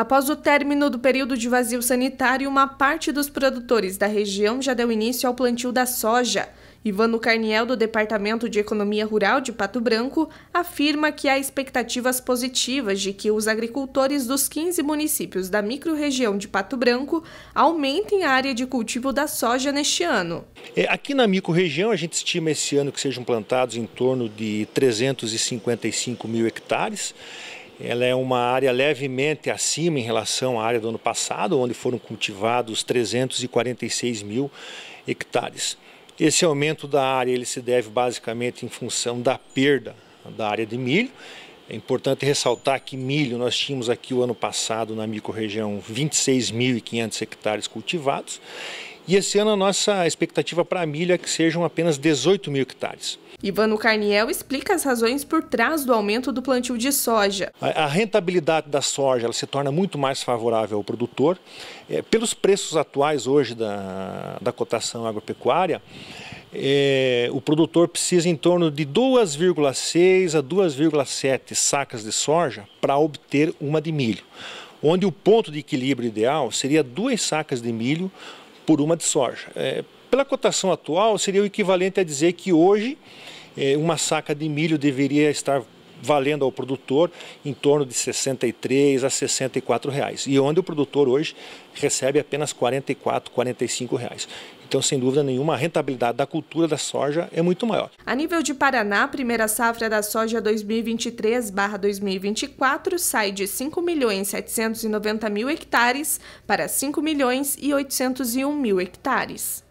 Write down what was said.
Após o término do período de vazio sanitário, uma parte dos produtores da região já deu início ao plantio da soja. Ivano Carniel, do Departamento de Economia Rural de Pato Branco, afirma que há expectativas positivas de que os agricultores dos 15 municípios da microrregião de Pato Branco aumentem a área de cultivo da soja neste ano. É, aqui na microrregião, a gente estima esse ano que sejam plantados em torno de 355 mil hectares. Ela é uma área levemente acima em relação à área do ano passado, onde foram cultivados 346 mil hectares. Esse aumento da área ele se deve basicamente em função da perda da área de milho é importante ressaltar que milho nós tínhamos aqui o ano passado na microrregião 26.500 hectares cultivados e esse ano a nossa expectativa para milho é que sejam apenas 18 mil hectares. Ivano Carniel explica as razões por trás do aumento do plantio de soja. A rentabilidade da soja ela se torna muito mais favorável ao produtor. É, pelos preços atuais hoje da, da cotação agropecuária, é, o produtor precisa em torno de 2,6 a 2,7 sacas de soja para obter uma de milho, onde o ponto de equilíbrio ideal seria duas sacas de milho por uma de soja. É, pela cotação atual, seria o equivalente a dizer que hoje é, uma saca de milho deveria estar valendo ao produtor em torno de 63 a 64 reais e onde o produtor hoje recebe apenas 44, 45 reais. Então, sem dúvida nenhuma, a rentabilidade da cultura da soja é muito maior. A nível de Paraná, a primeira safra da soja 2023/2024 sai de 5 milhões 790 mil hectares para 5 milhões e 801 mil hectares.